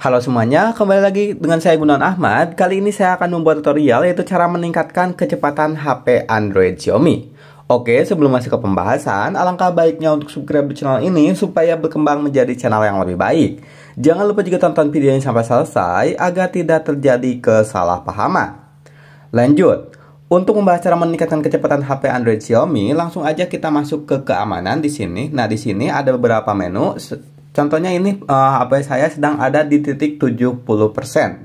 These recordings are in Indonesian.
Halo semuanya, kembali lagi dengan saya Gunawan Ahmad. Kali ini saya akan membuat tutorial yaitu cara meningkatkan kecepatan HP Android Xiaomi. Oke, sebelum masuk ke pembahasan, alangkah baiknya untuk subscribe channel ini supaya berkembang menjadi channel yang lebih baik. Jangan lupa juga tonton videonya sampai selesai agar tidak terjadi kesalahpahaman. Lanjut, untuk membahas cara meningkatkan kecepatan HP Android Xiaomi, langsung aja kita masuk ke keamanan di sini. Nah, di sini ada beberapa menu Contohnya ini uh, HP saya sedang ada di titik 70%.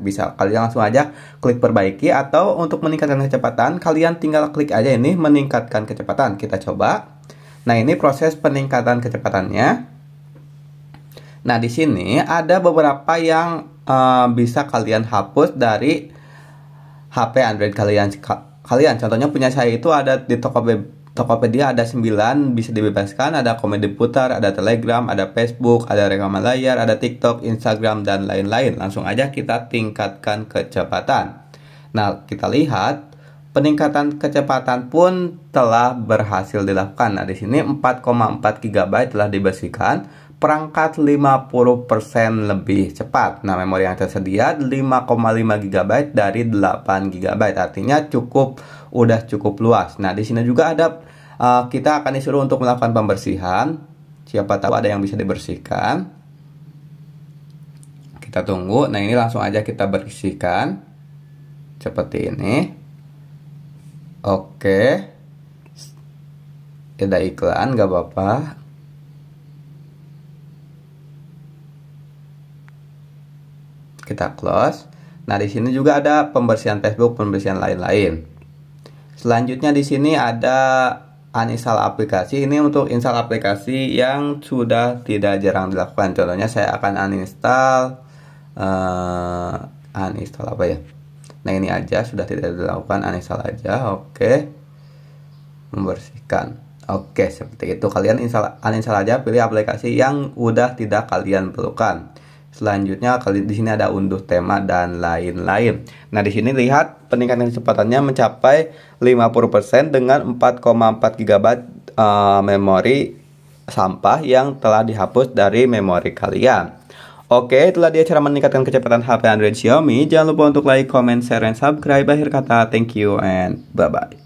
Bisa kalian langsung aja klik perbaiki atau untuk meningkatkan kecepatan kalian tinggal klik aja ini meningkatkan kecepatan. Kita coba. Nah, ini proses peningkatan kecepatannya. Nah, di sini ada beberapa yang uh, bisa kalian hapus dari HP Android kalian kalian. Contohnya punya saya itu ada di Tokopedia Tokopedia ada 9 bisa dibebaskan, ada komedi putar, ada Telegram, ada Facebook, ada rekaman layar, ada TikTok, Instagram dan lain-lain. Langsung aja kita tingkatkan kecepatan. Nah, kita lihat peningkatan kecepatan pun telah berhasil dilakukan. Nah, di sini 4,4 GB telah dibersihkan perangkat 50% lebih cepat. Nah, memori yang tersedia 5,5 GB dari 8 GB. Artinya cukup udah cukup luas. Nah, di sini juga ada uh, kita akan disuruh untuk melakukan pembersihan. Siapa tahu ada yang bisa dibersihkan. Kita tunggu. Nah, ini langsung aja kita bersihkan. Seperti ini. Oke. Ada iklan, gak apa-apa. kita close nah di sini juga ada pembersihan Facebook pembersihan lain-lain selanjutnya di sini ada uninstall aplikasi ini untuk install aplikasi yang sudah tidak jarang dilakukan contohnya saya akan uninstall uh, uninstall apa ya nah ini aja sudah tidak dilakukan uninstall aja oke membersihkan oke seperti itu kalian install uninstall aja pilih aplikasi yang udah tidak kalian perlukan Selanjutnya kali di sini ada unduh tema dan lain-lain. Nah, di sini lihat peningkatan kecepatannya mencapai 50% dengan 4,4 GB uh, memori sampah yang telah dihapus dari memori kalian. Oke, itulah dia cara meningkatkan kecepatan HP Android Xiaomi. Jangan lupa untuk like, comment, share, dan subscribe. Akhir kata, thank you and bye-bye.